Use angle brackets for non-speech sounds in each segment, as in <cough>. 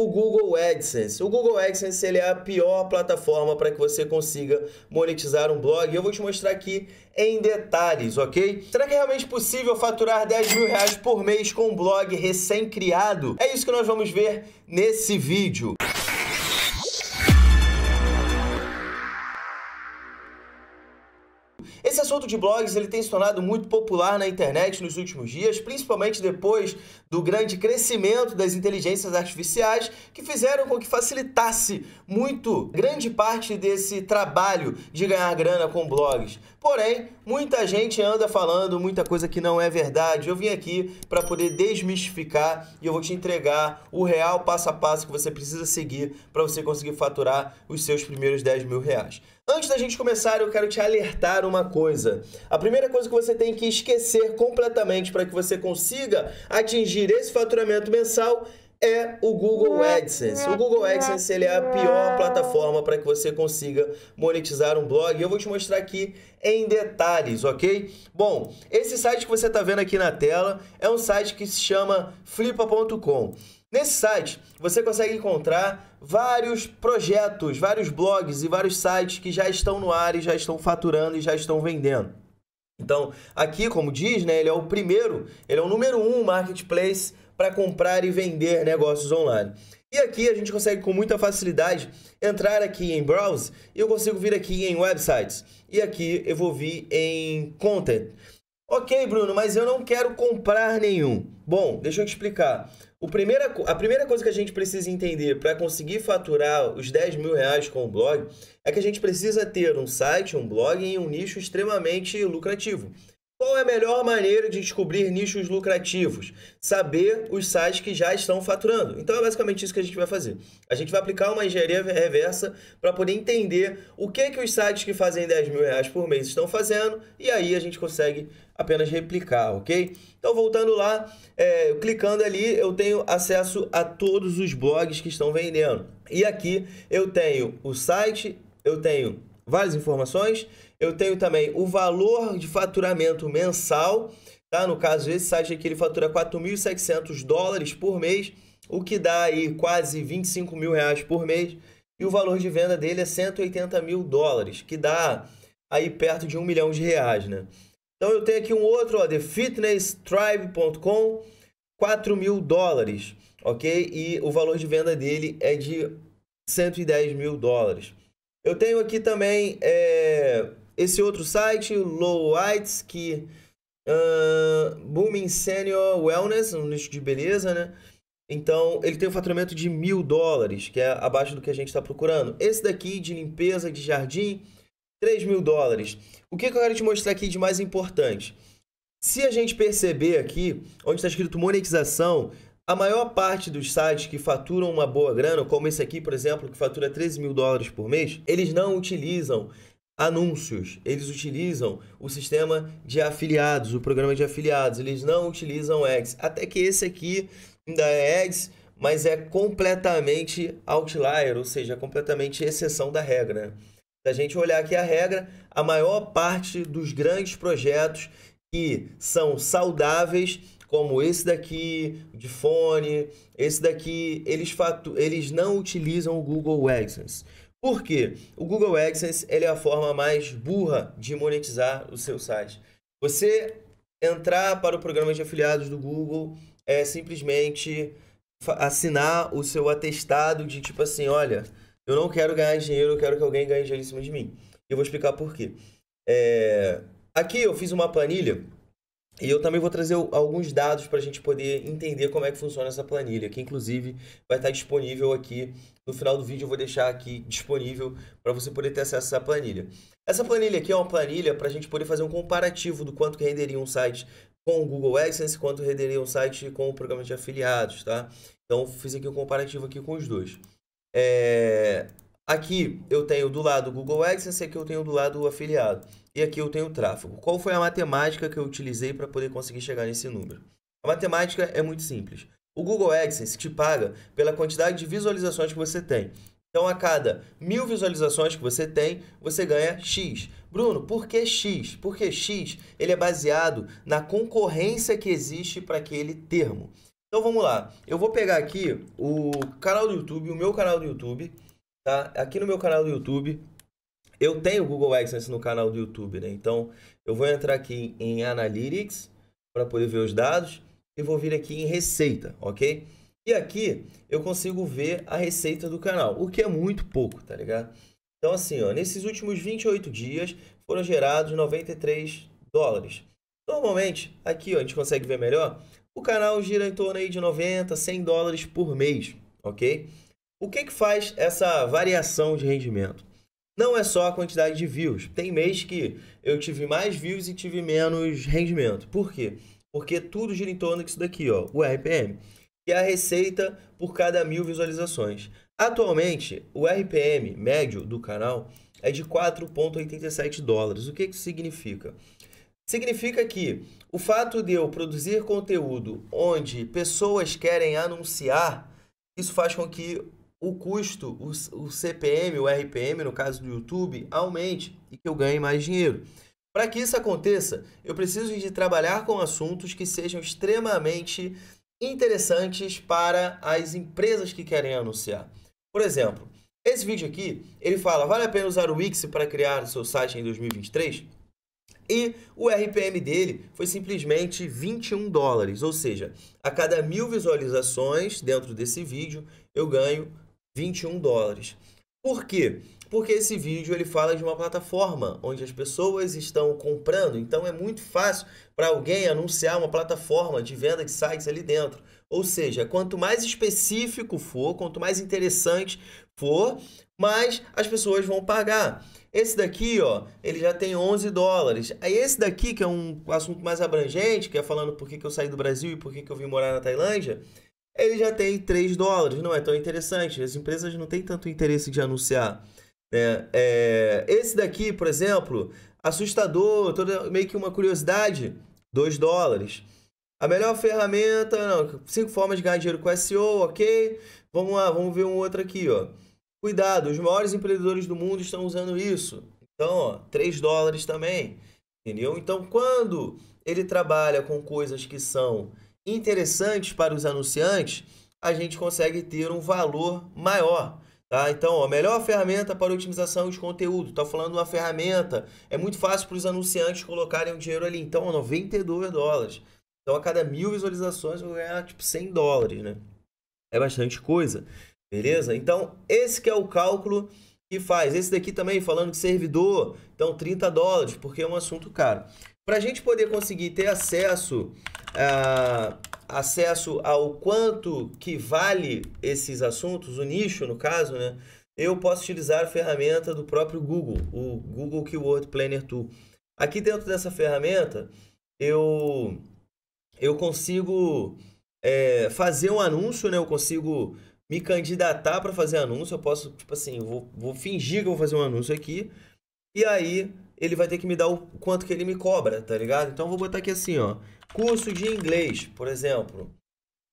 o Google AdSense. O Google AdSense ele é a pior plataforma para que você consiga monetizar um blog. Eu vou te mostrar aqui em detalhes, ok? Será que é realmente possível faturar 10 mil reais por mês com um blog recém-criado? É isso que nós vamos ver nesse vídeo. assunto de blogs ele tem se tornado muito popular na internet nos últimos dias, principalmente depois do grande crescimento das inteligências artificiais que fizeram com que facilitasse muito grande parte desse trabalho de ganhar grana com blogs. Porém, muita gente anda falando muita coisa que não é verdade. Eu vim aqui para poder desmistificar e eu vou te entregar o real passo a passo que você precisa seguir para você conseguir faturar os seus primeiros 10 mil reais. Antes da gente começar, eu quero te alertar uma coisa. A primeira coisa que você tem que esquecer completamente para que você consiga atingir esse faturamento mensal é o Google AdSense. O Google AdSense ele é a pior plataforma para que você consiga monetizar um blog. Eu vou te mostrar aqui em detalhes, ok? Bom, esse site que você está vendo aqui na tela é um site que se chama flipa.com. Nesse site, você consegue encontrar vários projetos, vários blogs e vários sites que já estão no ar e já estão faturando e já estão vendendo. Então, aqui, como diz, né, ele é o primeiro, ele é o número um marketplace para comprar e vender negócios online. E aqui a gente consegue com muita facilidade entrar aqui em Browse e eu consigo vir aqui em Websites. E aqui eu vou vir em Content. Ok, Bruno, mas eu não quero comprar nenhum. Bom, deixa eu te explicar. O primeira, a primeira coisa que a gente precisa entender para conseguir faturar os 10 mil reais com o blog é que a gente precisa ter um site, um blog em um nicho extremamente lucrativo. Qual é a melhor maneira de descobrir nichos lucrativos? Saber os sites que já estão faturando. Então é basicamente isso que a gente vai fazer. A gente vai aplicar uma engenharia reversa para poder entender o que que os sites que fazem 10 mil reais por mês estão fazendo e aí a gente consegue apenas replicar, ok? Então voltando lá, é, clicando ali eu tenho acesso a todos os blogs que estão vendendo. E aqui eu tenho o site, eu tenho várias informações eu tenho também o valor de faturamento mensal, tá? No caso, esse site aqui ele fatura 4.700 dólares por mês, o que dá aí quase 25 mil reais por mês. E o valor de venda dele é 180 mil dólares, que dá aí perto de um milhão de reais, né? Então eu tenho aqui um outro, ó, thefitnesstribe.com, 4 mil dólares, ok? E o valor de venda dele é de 110 mil dólares. Eu tenho aqui também é, esse outro site, o Low Whites, que uh, Booming Senior Wellness, um nicho de beleza, né? Então, ele tem um faturamento de mil dólares, que é abaixo do que a gente está procurando. Esse daqui, de limpeza de jardim, 3 mil dólares. O que, que eu quero te mostrar aqui de mais importante? Se a gente perceber aqui, onde está escrito monetização, a maior parte dos sites que faturam uma boa grana, como esse aqui, por exemplo, que fatura 13 mil dólares por mês, eles não utilizam anúncios, eles utilizam o sistema de afiliados, o programa de afiliados, eles não utilizam ads. Até que esse aqui ainda é ads, mas é completamente outlier, ou seja, completamente exceção da regra. Se a gente olhar aqui a regra, a maior parte dos grandes projetos que são saudáveis como esse daqui de fone, esse daqui, eles, fatu eles não utilizam o Google AdSense. Por quê? O Google AdSense ele é a forma mais burra de monetizar o seu site. Você entrar para o programa de afiliados do Google é simplesmente assinar o seu atestado de tipo assim, olha, eu não quero ganhar dinheiro, eu quero que alguém ganhe dinheiro em cima de mim. Eu vou explicar por quê. É... Aqui eu fiz uma planilha e eu também vou trazer alguns dados para a gente poder entender como é que funciona essa planilha, que inclusive vai estar disponível aqui no final do vídeo. Eu vou deixar aqui disponível para você poder ter acesso a essa planilha. Essa planilha aqui é uma planilha para a gente poder fazer um comparativo do quanto que renderia um site com o Google AdSense, quanto renderia um site com o programa de afiliados, tá? Então fiz aqui um comparativo aqui com os dois. É... Aqui eu tenho do lado Google AdSense, aqui eu tenho do lado o afiliado. E aqui eu tenho o tráfego. Qual foi a matemática que eu utilizei para poder conseguir chegar nesse número? A matemática é muito simples. O Google AdSense te paga pela quantidade de visualizações que você tem. Então, a cada mil visualizações que você tem, você ganha X. Bruno, por que X? Porque X ele é baseado na concorrência que existe para aquele termo. Então, vamos lá. Eu vou pegar aqui o canal do YouTube, o meu canal do YouTube, tá? Aqui no meu canal do YouTube, eu tenho o Google AdSense no canal do YouTube, né? Então, eu vou entrar aqui em Analytics para poder ver os dados e vou vir aqui em Receita, ok? E aqui eu consigo ver a receita do canal, o que é muito pouco, tá ligado? Então, assim, ó, nesses últimos 28 dias foram gerados 93 dólares. Normalmente, aqui ó, a gente consegue ver melhor, o canal gira em torno aí de 90, 100 dólares por mês, ok? O que, que faz essa variação de rendimento? Não é só a quantidade de views. Tem mês que eu tive mais views e tive menos rendimento. Por quê? Porque tudo gira em torno disso daqui, ó, o RPM, que é a receita por cada mil visualizações. Atualmente, o RPM médio do canal é de 4,87 dólares. O que, que isso significa? Significa que o fato de eu produzir conteúdo onde pessoas querem anunciar, isso faz com que o custo, o, o CPM, o RPM, no caso do YouTube, aumente e que eu ganhe mais dinheiro. Para que isso aconteça, eu preciso de trabalhar com assuntos que sejam extremamente interessantes para as empresas que querem anunciar. Por exemplo, esse vídeo aqui, ele fala, vale a pena usar o Wix para criar seu site em 2023? E o RPM dele foi simplesmente 21 dólares, ou seja, a cada mil visualizações dentro desse vídeo, eu ganho 21 dólares. Por quê? Porque esse vídeo ele fala de uma plataforma onde as pessoas estão comprando, então é muito fácil para alguém anunciar uma plataforma de venda de sites ali dentro. Ou seja, quanto mais específico for, quanto mais interessante for, mais as pessoas vão pagar. Esse daqui, ó, ele já tem 11 dólares. Aí esse daqui, que é um assunto mais abrangente, que é falando por que, que eu saí do Brasil e por que, que eu vim morar na Tailândia, ele já tem 3 dólares, não é tão interessante. As empresas não têm tanto interesse de anunciar. Né? É, esse daqui, por exemplo, assustador, toda, meio que uma curiosidade, 2 dólares. A melhor ferramenta, não, cinco formas de ganhar dinheiro com SEO, ok? Vamos lá, vamos ver um outro aqui, ó. Cuidado, os maiores empreendedores do mundo estão usando isso. Então, ó, 3 dólares também, entendeu? Então, quando ele trabalha com coisas que são interessantes para os anunciantes, a gente consegue ter um valor maior. Tá? Então, a melhor ferramenta para otimização de conteúdo. Estou falando uma ferramenta. É muito fácil para os anunciantes colocarem o dinheiro ali. Então, 92 dólares. Então, a cada mil visualizações, eu vou ganhar tipo 100 dólares. Né? É bastante coisa. Beleza? Então, esse que é o cálculo que faz. Esse daqui também, falando de servidor. Então, 30 dólares, porque é um assunto caro. Para a gente poder conseguir ter acesso, ah, acesso ao quanto que vale esses assuntos, o nicho no caso, né? eu posso utilizar a ferramenta do próprio Google, o Google Keyword Planner Tool. Aqui dentro dessa ferramenta, eu, eu consigo é, fazer um anúncio, né? eu consigo me candidatar para fazer anúncio, eu posso, tipo assim, vou, vou fingir que vou fazer um anúncio aqui, e aí ele vai ter que me dar o quanto que ele me cobra, tá ligado? Então eu vou botar aqui assim, ó, curso de inglês, por exemplo,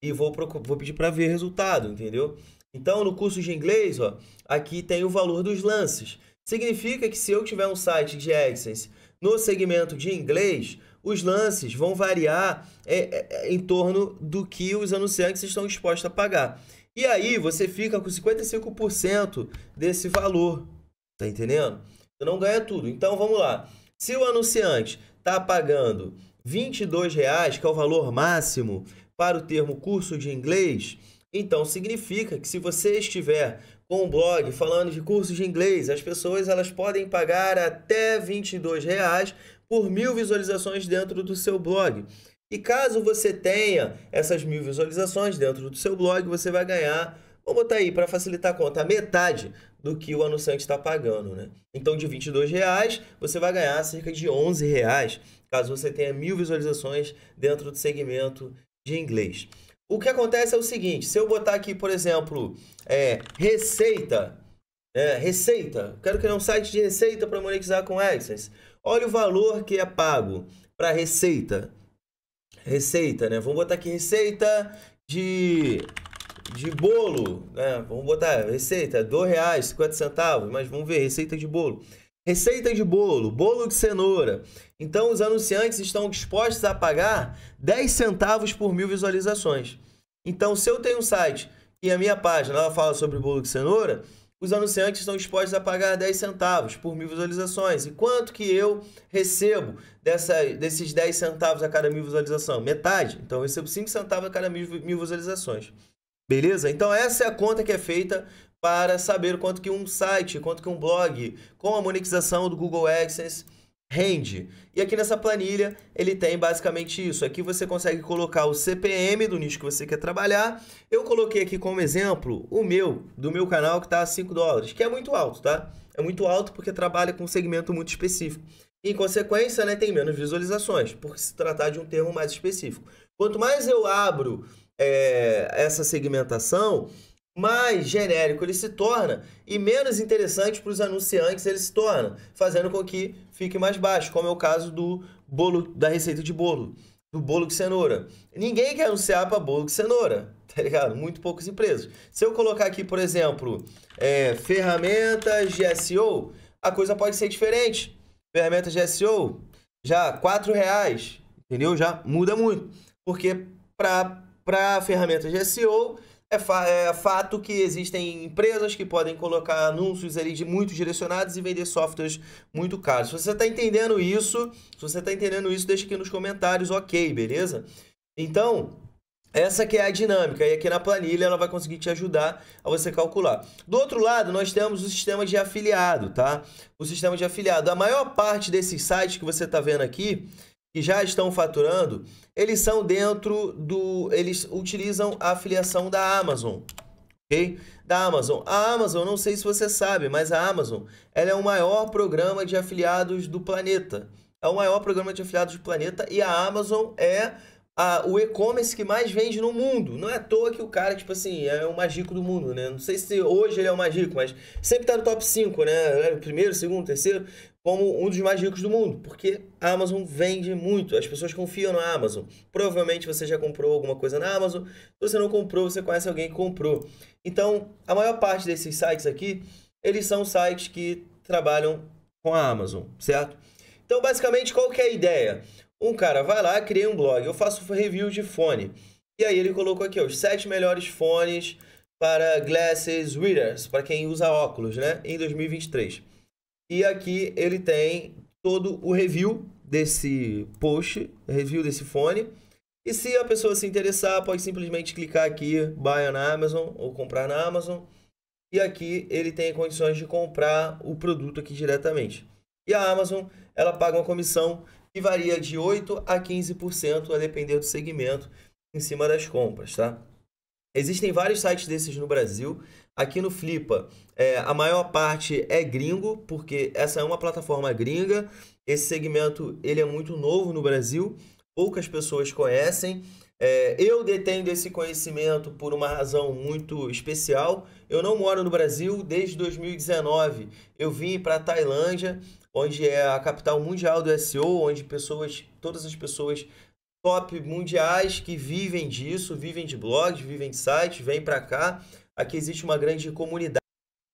e vou, vou pedir para ver resultado, entendeu? Então no curso de inglês, ó, aqui tem o valor dos lances. Significa que se eu tiver um site de AdSense no segmento de inglês, os lances vão variar em, é, é, é, em torno do que os anunciantes estão dispostos a pagar. E aí você fica com 55% desse valor, tá entendendo? Você não ganha tudo. Então vamos lá. Se o anunciante está pagando R$ que é o valor máximo para o termo curso de inglês, então significa que se você estiver com um blog falando de cursos de inglês, as pessoas elas podem pagar até R$ por mil visualizações dentro do seu blog. E caso você tenha essas mil visualizações dentro do seu blog, você vai ganhar, vou botar aí para facilitar a conta, metade do que o anunciante está pagando, né? Então, de 22 reais, você vai ganhar cerca de 11 reais, caso você tenha mil visualizações dentro do segmento de inglês. O que acontece é o seguinte, se eu botar aqui, por exemplo, é, receita, é, receita, quero criar um site de receita para monetizar com AdSense. Olha o valor que é pago para receita. Receita, né? Vamos botar aqui receita de de bolo, né? Vamos botar receita, R$ centavos, mas vamos ver, receita de bolo. Receita de bolo, bolo de cenoura. Então os anunciantes estão dispostos a pagar 10 centavos por mil visualizações. Então, se eu tenho um site e a minha página ela fala sobre bolo de cenoura, os anunciantes estão dispostos a pagar 10 centavos por mil visualizações. E quanto que eu recebo dessa, desses 10 centavos a cada mil visualização? Metade. Então eu recebo 5 centavos a cada mil, mil visualizações. Beleza? Então essa é a conta que é feita para saber quanto que um site, quanto que um blog com a monetização do Google AdSense rende. E aqui nessa planilha ele tem basicamente isso. Aqui você consegue colocar o CPM do nicho que você quer trabalhar. Eu coloquei aqui como exemplo o meu, do meu canal que está a 5 dólares, que é muito alto, tá? É muito alto porque trabalha com um segmento muito específico. Em consequência, né, tem menos visualizações, por se tratar de um termo mais específico. Quanto mais eu abro é, essa segmentação, mais genérico ele se torna e menos interessante para os anunciantes ele se torna, fazendo com que fique mais baixo, como é o caso do bolo da receita de bolo, do bolo de cenoura. Ninguém quer anunciar para bolo de cenoura, <laughs> tá ligado? Muito poucas empresas. Se eu colocar aqui, por exemplo, é, ferramentas de SEO, a coisa pode ser diferente. Ferramentas de SEO, já quatro reais, entendeu? Já muda muito, porque para para ferramentas de SEO, é, fa é, fato que existem empresas que podem colocar anúncios ali de muito direcionados e vender softwares muito caros. Se você está entendendo isso, se você está entendendo isso, deixa aqui nos comentários, ok, beleza? Então, essa que é a dinâmica, e aqui na planilha ela vai conseguir te ajudar a você calcular. Do outro lado, nós temos o sistema de afiliado, tá? O sistema de afiliado. A maior parte desses sites que você está vendo aqui, que já estão faturando, eles são dentro do. Eles utilizam a afiliação da Amazon. ok Da Amazon. A Amazon, não sei se você sabe, mas a Amazon ela é o maior programa de afiliados do planeta. É o maior programa de afiliados do planeta e a Amazon é a, o e-commerce que mais vende no mundo. Não é à toa que o cara, tipo assim, é o mais rico do mundo, né? Não sei se hoje ele é o mais rico, mas sempre tá no top 5, né? Primeiro, segundo, terceiro, como um dos mais ricos do mundo. Porque a Amazon vende muito. As pessoas confiam na Amazon. Provavelmente você já comprou alguma coisa na Amazon. Se você não comprou, você conhece alguém que comprou. Então, a maior parte desses sites aqui, eles são sites que trabalham com a Amazon, certo? Então, basicamente, qual que é a ideia? Um cara vai lá, cria um blog, eu faço review de fone. E aí ele colocou aqui os sete melhores fones para glasses readers, para quem usa óculos, né, em 2023. E aqui ele tem todo o review desse post, review desse fone. E se a pessoa se interessar, pode simplesmente clicar aqui, buy na Amazon ou comprar na Amazon. E aqui ele tem condições de comprar o produto aqui diretamente. E a Amazon, ela paga uma comissão que varia de 8% a 15% a depender do segmento em cima das compras, tá? Existem vários sites desses no Brasil. Aqui no Flipa, é, a maior parte é gringo, porque essa é uma plataforma gringa. Esse segmento ele é muito novo no Brasil, poucas pessoas conhecem. É, eu detendo esse conhecimento por uma razão muito especial. Eu não moro no Brasil desde 2019. Eu vim para a Tailândia onde é a capital mundial do SEO, onde pessoas, todas as pessoas top mundiais que vivem disso, vivem de blogs, vivem de sites, vêm para cá. Aqui existe uma grande comunidade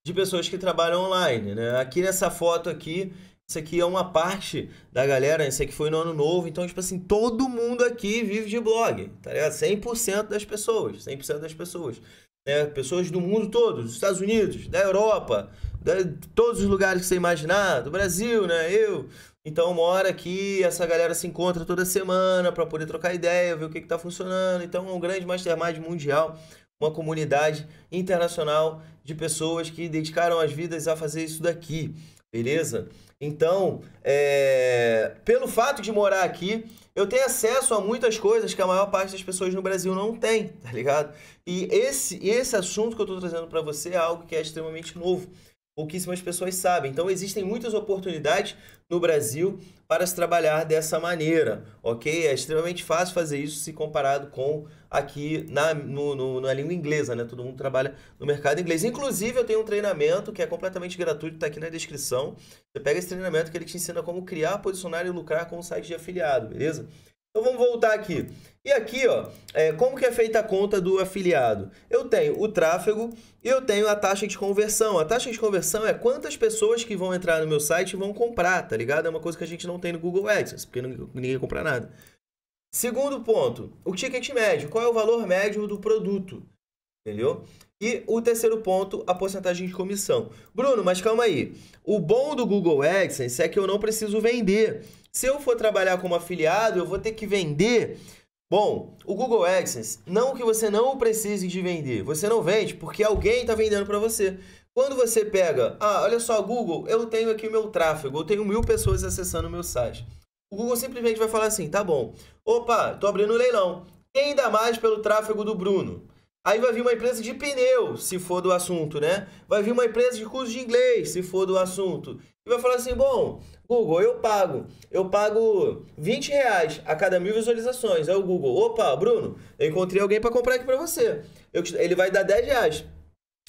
de pessoas que trabalham online, né? Aqui nessa foto aqui, isso aqui é uma parte da galera, isso aqui foi no ano novo, então tipo assim, todo mundo aqui vive de blog, tá ligado? 100% das pessoas, 100% das pessoas né? Pessoas do mundo todo, dos Estados Unidos, da Europa, de todos os lugares que você imaginar, do Brasil, né? Eu. Então, uma hora essa galera se encontra toda semana para poder trocar ideia, ver o que está funcionando. Então, é um grande mastermind mundial, uma comunidade internacional de pessoas que dedicaram as vidas a fazer isso daqui. Beleza? Então, é... pelo fato de morar aqui, eu tenho acesso a muitas coisas que a maior parte das pessoas no Brasil não tem, tá ligado? E esse, esse assunto que eu estou trazendo para você é algo que é extremamente novo pouquíssimas pessoas sabem. Então, existem muitas oportunidades no Brasil para se trabalhar dessa maneira, ok? É extremamente fácil fazer isso se comparado com aqui na, no, no, na língua inglesa, né? Todo mundo trabalha no mercado inglês. Inclusive, eu tenho um treinamento que é completamente gratuito, está aqui na descrição. Você pega esse treinamento que ele te ensina como criar, posicionar e lucrar com um site de afiliado, beleza? Então vamos voltar aqui. E aqui, ó, é, como que é feita a conta do afiliado? Eu tenho o tráfego e eu tenho a taxa de conversão. A taxa de conversão é quantas pessoas que vão entrar no meu site e vão comprar, tá ligado? É uma coisa que a gente não tem no Google Ads, porque ninguém compra nada. Segundo ponto, o ticket médio. Qual é o valor médio do produto? Entendeu? E o terceiro ponto, a porcentagem de comissão. Bruno, mas calma aí. O bom do Google AdSense é que eu não preciso vender. Se eu for trabalhar como afiliado, eu vou ter que vender. Bom, o Google AdSense, não que você não precise de vender. Você não vende porque alguém está vendendo para você. Quando você pega, ah, olha só, Google, eu tenho aqui o meu tráfego, eu tenho mil pessoas acessando o meu site. O Google simplesmente vai falar assim, tá bom. Opa, estou abrindo um leilão. Quem dá mais pelo tráfego do Bruno? Aí vai vir uma empresa de pneu, se for do assunto, né? Vai vir uma empresa de curso de inglês, se for do assunto. E vai falar assim, bom, Google, eu pago. Eu pago 20 reais a cada mil visualizações. Aí o Google, opa, Bruno, eu encontrei alguém para comprar aqui para você. Eu, ele vai dar 10 reais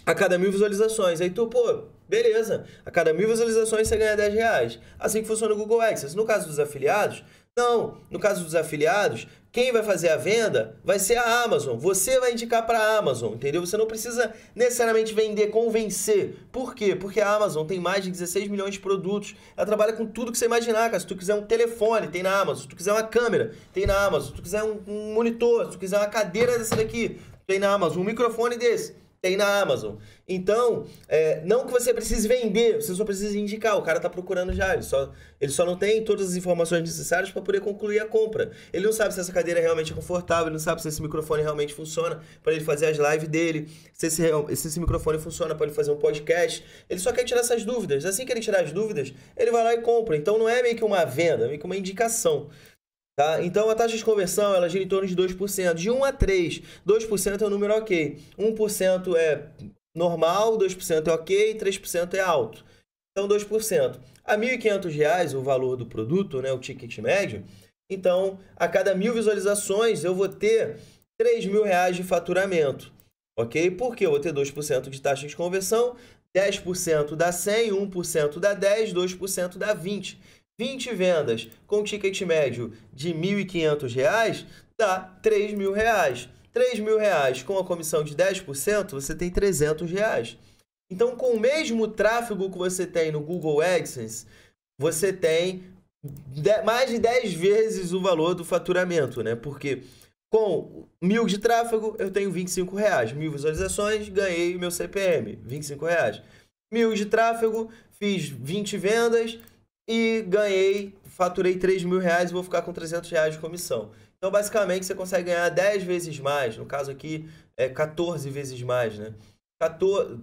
a cada mil visualizações. Aí tu, pô, beleza. A cada mil visualizações você ganha 10 reais. Assim que funciona o Google Access. No caso dos afiliados, não. No caso dos afiliados, quem vai fazer a venda vai ser a Amazon. Você vai indicar para a Amazon, entendeu? Você não precisa necessariamente vender, convencer. Por quê? Porque a Amazon tem mais de 16 milhões de produtos. Ela trabalha com tudo que você imaginar, cara. Se tu quiser um telefone, tem na Amazon. Se tu quiser uma câmera, tem na Amazon. Se tu quiser um, um monitor, se tu quiser uma cadeira dessa daqui, tem na Amazon. Um microfone desse tem na Amazon. Então, é, não que você precise vender, você só precisa indicar. O cara está procurando já, ele só, ele só não tem todas as informações necessárias para poder concluir a compra. Ele não sabe se essa cadeira realmente é confortável, ele não sabe se esse microfone realmente funciona para ele fazer as lives dele, se esse, se esse microfone funciona para ele fazer um podcast. Ele só quer tirar essas dúvidas. Assim que ele tirar as dúvidas, ele vai lá e compra. Então, não é meio que uma venda, é meio que uma indicação. Tá? Então a taxa de conversão ela gira em torno de 2%, de 1 a 3. 2% é um número ok. 1% é normal, 2% é ok, 3% é alto. Então 2%. A R$ 1.500 o valor do produto, né, o ticket médio, então a cada mil visualizações eu vou ter R$ reais de faturamento. Ok? Porque eu vou ter 2% de taxa de conversão, 10% dá 100, 1% dá 10, 2% dá 20. 20 vendas com ticket médio de R$ 1.500 dá R$ 3.000. R$ 3.000 com a comissão de 10%, você tem R$ 300. Reais. Então, com o mesmo tráfego que você tem no Google AdSense, você tem mais de 10 vezes o valor do faturamento, né? Porque com mil de tráfego, eu tenho 25 reais. Mil visualizações, ganhei meu CPM, 25 reais. Mil de tráfego, fiz 20 vendas, e ganhei, faturei 3 mil reais e vou ficar com 300 reais de comissão. Então, basicamente, você consegue ganhar 10 vezes mais, no caso aqui, é 14 vezes mais, né? 14,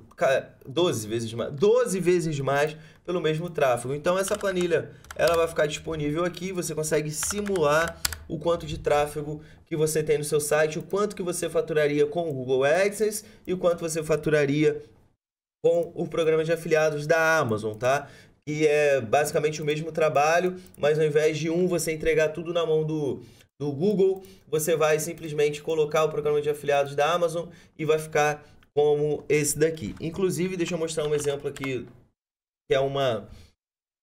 12 vezes mais, 12 vezes mais pelo mesmo tráfego. Então essa planilha, ela vai ficar disponível aqui, você consegue simular o quanto de tráfego que você tem no seu site, o quanto que você faturaria com o Google AdSense e o quanto você faturaria com o programa de afiliados da Amazon, tá? e é basicamente o mesmo trabalho, mas ao invés de um você entregar tudo na mão do, do Google, você vai simplesmente colocar o programa de afiliados da Amazon e vai ficar como esse daqui. Inclusive, deixa eu mostrar um exemplo aqui, que é uma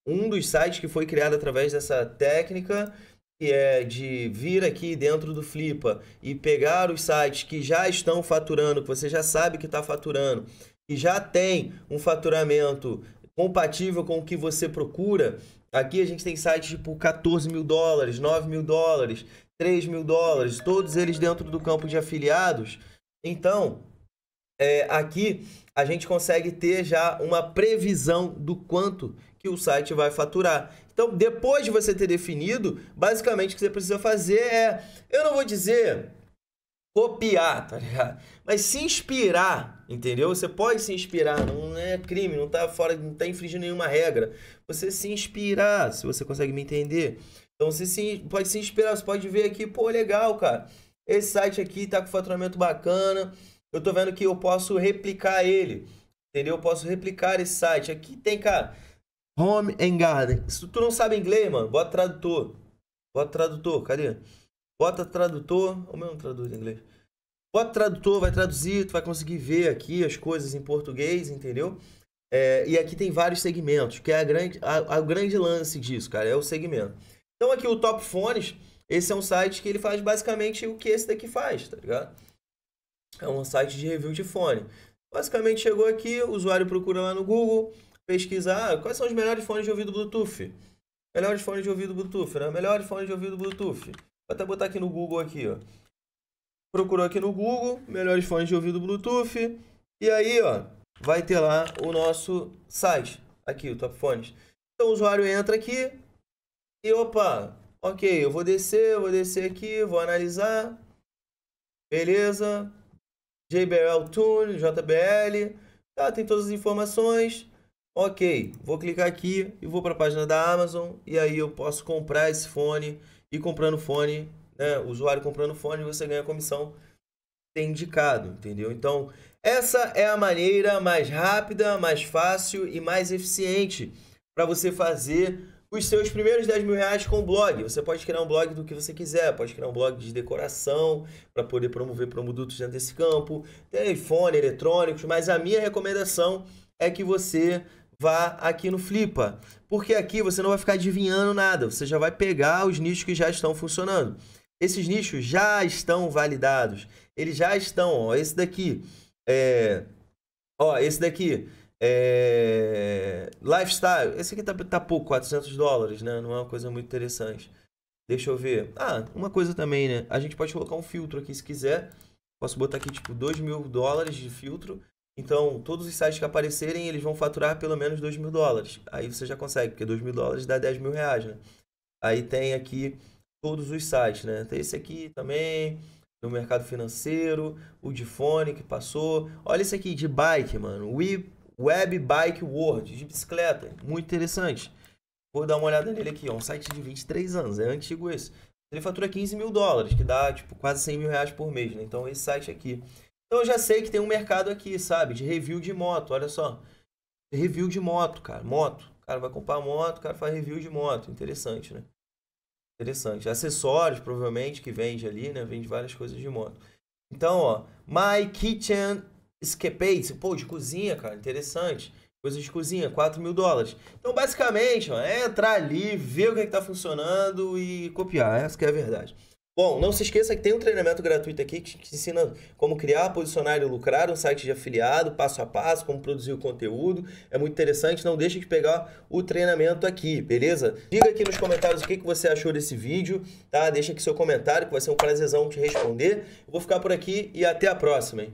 um dos sites que foi criado através dessa técnica, que é de vir aqui dentro do Flipa e pegar os sites que já estão faturando, que você já sabe que está faturando, e já tem um faturamento compatível com o que você procura. Aqui a gente tem sites tipo 14 mil dólares, 9 mil dólares, 3 mil dólares, todos eles dentro do campo de afiliados. Então, é, aqui a gente consegue ter já uma previsão do quanto que o site vai faturar. Então, depois de você ter definido, basicamente o que você precisa fazer é, eu não vou dizer copiar, tá ligado? Mas se inspirar, entendeu? Você pode se inspirar, não é crime, não tá fora, não tá infringindo nenhuma regra. Você se inspirar, se você consegue me entender. Então você se, pode se inspirar, você pode ver aqui, pô, legal, cara. Esse site aqui tá com faturamento bacana. Eu tô vendo que eu posso replicar ele. Entendeu? Eu posso replicar esse site. Aqui tem, cara, Home and Garden. Se tu não sabe inglês, mano, bota tradutor. Bota tradutor, cadê? Bota tradutor, ou não traduz em inglês. Bota tradutor, vai traduzir, tu vai conseguir ver aqui as coisas em português, entendeu? É, e aqui tem vários segmentos, que é a grande, a, a, grande lance disso, cara, é o segmento. Então aqui o Top Fones, esse é um site que ele faz basicamente o que esse daqui faz, tá ligado? É um site de review de fone. Basicamente chegou aqui, o usuário procura lá no Google, pesquisar ah, quais são os melhores fones de ouvido Bluetooth. Melhores fones de ouvido Bluetooth, né? Melhores fones de ouvido Bluetooth. Vou até botar aqui no Google aqui, ó. Procurou aqui no Google, melhores fones de ouvido Bluetooth. E aí, ó, vai ter lá o nosso site. Aqui, o Top Fones. Então o usuário entra aqui. E opa, ok, eu vou descer, vou descer aqui, vou analisar. Beleza. JBL Tune, JBL. Tá, tem todas as informações. Ok, vou clicar aqui e vou para a página da Amazon e aí eu posso comprar esse fone e comprando fone, né, o usuário comprando fone, você ganha a comissão tem indicado, entendeu? Então, essa é a maneira mais rápida, mais fácil e mais eficiente para você fazer os seus primeiros 10 mil reais com blog. Você pode criar um blog do que você quiser, pode criar um blog de decoração para poder promover produtos dentro desse campo, telefone, eletrônicos, mas a minha recomendação é que você vá aqui no Flipa, porque aqui você não vai ficar adivinhando nada, você já vai pegar os nichos que já estão funcionando. Esses nichos já estão validados, eles já estão, ó, esse daqui, é, ó, esse daqui, é, lifestyle, esse aqui tá, tá pouco, 400 dólares, né, não é uma coisa muito interessante. Deixa eu ver. Ah, uma coisa também, né? A gente pode colocar um filtro aqui se quiser. Posso botar aqui tipo 2 mil dólares de filtro então, todos os sites que aparecerem, eles vão faturar pelo menos 2 mil dólares. Aí você já consegue, porque 2 mil dólares dá 10 mil reais, né? Aí tem aqui todos os sites, né? Tem esse aqui também, no mercado financeiro, o de fone que passou. Olha esse aqui de bike, mano. Web Bike World, de bicicleta. Muito interessante. Vou dar uma olhada nele aqui, ó. Um site de 23 anos, é antigo esse. Ele fatura 15 mil dólares, que dá, tipo, quase 100 mil reais por mês, né? Então, esse site aqui então eu já sei que tem um mercado aqui, sabe? De review de moto, olha só. Review de moto, cara. Moto. O cara vai comprar moto, o cara faz review de moto. Interessante, né? Interessante. Acessórios, provavelmente, que vende ali, né? Vende várias coisas de moto. Então, ó. My Kitchen Escapades. Pô, de cozinha, cara. Interessante. Coisas de cozinha, 4 mil dólares. Então, basicamente, ó, é entrar ali, ver o que, é que tá funcionando e copiar. Essa que é a verdade. Bom, não se esqueça que tem um treinamento gratuito aqui que te ensina como criar, posicionar e lucrar um site de afiliado, passo a passo, como produzir o conteúdo. É muito interessante, não deixe de pegar o treinamento aqui, beleza? Diga aqui nos comentários o que, você achou desse vídeo, tá? Deixa aqui seu comentário que vai ser um prazerzão te responder. Eu vou ficar por aqui e até a próxima, hein?